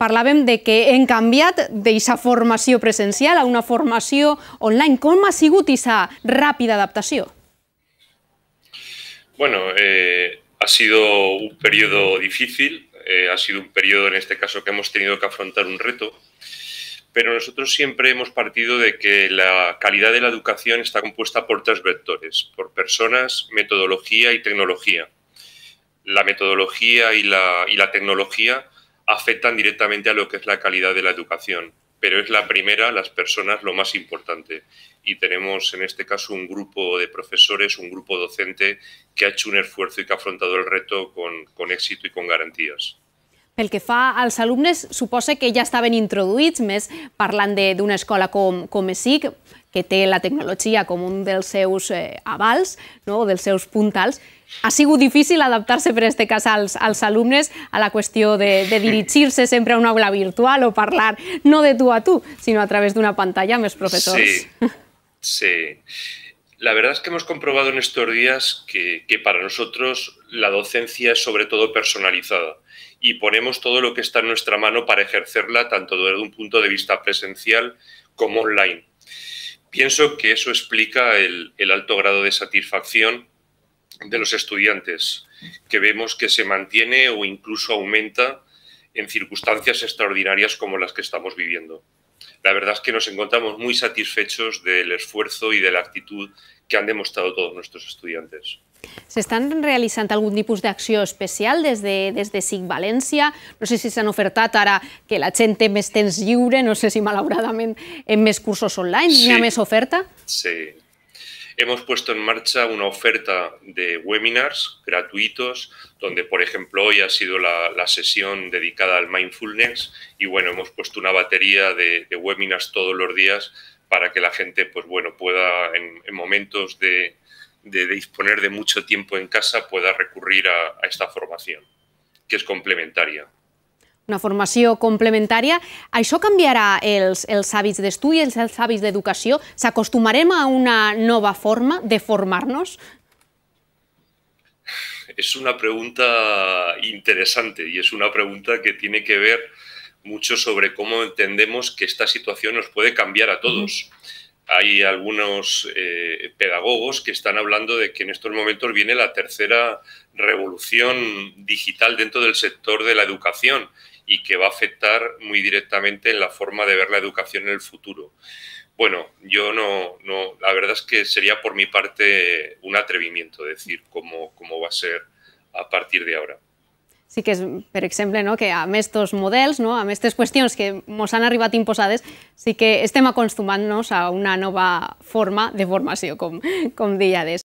parlàvem de que hem de esa formación presencial a una formación online. Com ha sigut esa rápida adaptación? Bueno, eh, ha sido un periodo difícil, eh, ha sido un periodo en este caso que hemos tenido que afrontar un reto, pero nosotros siempre hemos partido de que la calidad de la educación está compuesta por tres vectores, por personas, metodología y tecnología. La metodología y la tecnología afectan directamente a lo que es la calidad de la educación, pero es la primera, las personas, lo más importante. Y tenemos en este caso un grupo de profesores, un grupo docente que ha hecho un esfuerzo y que ha afrontado el reto con, con éxito y con garantías. Pel que fa als alumnes, suposa que ja estaven introduïts, més parlant d'una escola com, com ESIC, que té la tecnologia com un dels seus eh, avals, no? o dels seus puntals, ha sigut difícil adaptar-se, per este cas, als, als alumnes a la qüestió de, de dirigir-se sempre a una aula virtual o parlar no de tu a tu, sinó a través d'una pantalla amb els professors. Sí, sí. La verdad es que hemos comprobado en estos días que, para nosotros la docencia es sobre todo personalizada y ponemos todo lo que está en nuestra mano para ejercerla tanto desde un punto de vista presencial como online. Pienso que eso explica el alto grado de satisfacción de los estudiantes, que vemos que se mantiene o incluso aumenta en circunstancias extraordinarias como las que estamos viviendo. La verdad es que nos encontramos muy satisfechos del esfuerzo y de la actitud que han demostrado todos nuestros estudiantes. S'estan realitzant algun tipus d'acció especial des de, des de SIC València? No sé si s'han ofertat ara que la gent té més temps lliure, no sé si malauradament en més cursos online, sí. hi ha més oferta? Sí, hemos puesto en marcha una oferta de webinars gratuitos, donde por ejemplo hoy ha sido la, sesión dedicada al mindfulness y bueno, hemos puesto una batería de, webinars todos los días para que la gente pues bueno, pueda en, momentos de, disponer de mucho tiempo en casa pueda recurrir a, a esta formación, que es complementaria una formación ¿A ¿Eso cambiará canviarà els, de hàbits el els, de educación? ¿Se S'acostumarem a una nueva forma de formarnos? Es una pregunta interesante y es una pregunta que tiene que ver mucho sobre cómo entendemos que esta situación nos puede cambiar a todos. Hay algunos eh, pedagogos que están hablando de que en estos momentos viene la tercera revolución digital dentro del sector de la educación y que va a afectar muy directamente en la forma de ver la educación en el futuro. Bueno, yo no, no la verdad es que sería por mi parte un atrevimiento decir cómo, cómo va a ser a partir de ahora sí que es, por ejemplo, no, que a estos modelos, no, A estas cuestiones que nos han arribat imposades, sí que estem acostumant a una nueva forma de formació, com, com diades.